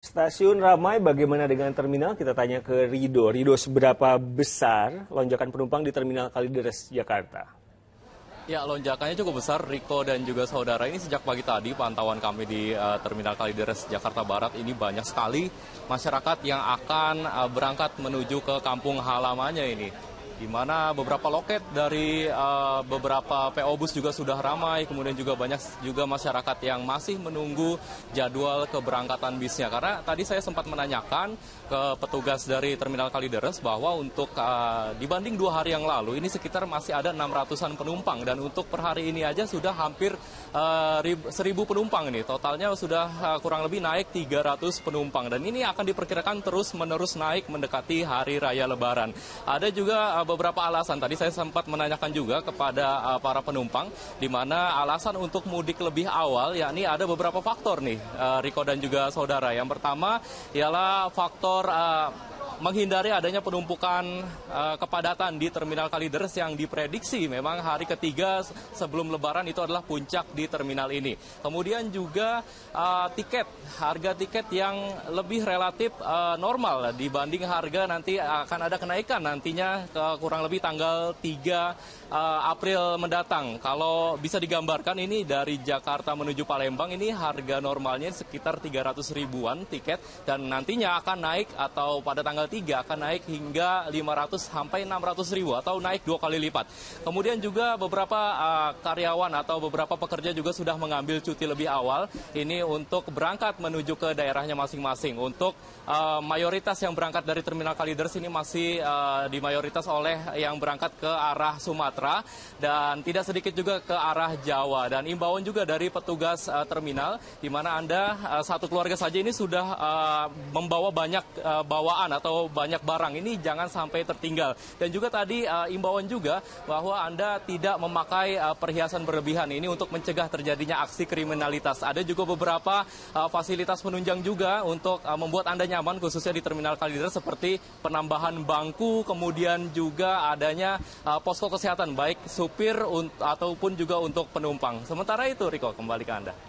Stasiun ramai, bagaimana dengan terminal? Kita tanya ke Rido. Rido, seberapa besar lonjakan penumpang di Terminal Kalideres, Jakarta? Ya, lonjakannya cukup besar, Riko dan juga saudara. Ini sejak pagi tadi pantauan kami di uh, Terminal Kalideres Jakarta Barat ini banyak sekali masyarakat yang akan uh, berangkat menuju ke kampung halamannya ini di mana beberapa loket dari uh, beberapa PO bus juga sudah ramai, kemudian juga banyak juga masyarakat yang masih menunggu jadwal keberangkatan bisnya. Karena tadi saya sempat menanyakan ke petugas dari Terminal Kalideres bahwa untuk uh, dibanding dua hari yang lalu ini sekitar masih ada 600-an penumpang dan untuk per hari ini aja sudah hampir uh, eh, 1000 penumpang ini. Totalnya sudah uh, kurang lebih naik 300 penumpang dan ini akan diperkirakan terus-menerus naik mendekati hari raya lebaran. Ada juga uh, beberapa alasan. Tadi saya sempat menanyakan juga kepada uh, para penumpang di mana alasan untuk mudik lebih awal yakni ada beberapa faktor nih uh, Riko dan juga saudara. Yang pertama ialah faktor uh, menghindari adanya penumpukan uh, kepadatan di Terminal Kalideres yang diprediksi memang hari ketiga sebelum Lebaran itu adalah puncak di terminal ini. Kemudian juga uh, tiket, harga tiket yang lebih relatif uh, normal dibanding harga nanti akan ada kenaikan nantinya ke kurang lebih tanggal 3 uh, April mendatang. Kalau bisa digambarkan ini dari Jakarta menuju Palembang ini harga normalnya sekitar 300 ribuan tiket dan nantinya akan naik atau pada tanggal tiga akan naik hingga 500 sampai 600 ribu atau naik dua kali lipat. Kemudian juga beberapa uh, karyawan atau beberapa pekerja juga sudah mengambil cuti lebih awal ini untuk berangkat menuju ke daerahnya masing-masing. Untuk uh, mayoritas yang berangkat dari Terminal Kalideres ini masih uh, di oleh yang berangkat ke arah Sumatera dan tidak sedikit juga ke arah Jawa. Dan imbauan juga dari petugas uh, terminal di mana Anda uh, satu keluarga saja ini sudah uh, membawa banyak uh, bawaan atau membawa banyak barang ini jangan sampai tertinggal. Dan juga tadi uh, imbauan juga bahwa Anda tidak memakai uh, perhiasan berlebihan ini untuk mencegah terjadinya aksi kriminalitas. Ada juga beberapa uh, fasilitas penunjang juga untuk uh, membuat Anda nyaman khususnya di Terminal Kalideres seperti penambahan bangku, kemudian juga adanya uh, posko kesehatan baik supir ataupun juga untuk penumpang. Sementara itu Riko kembali ke Anda.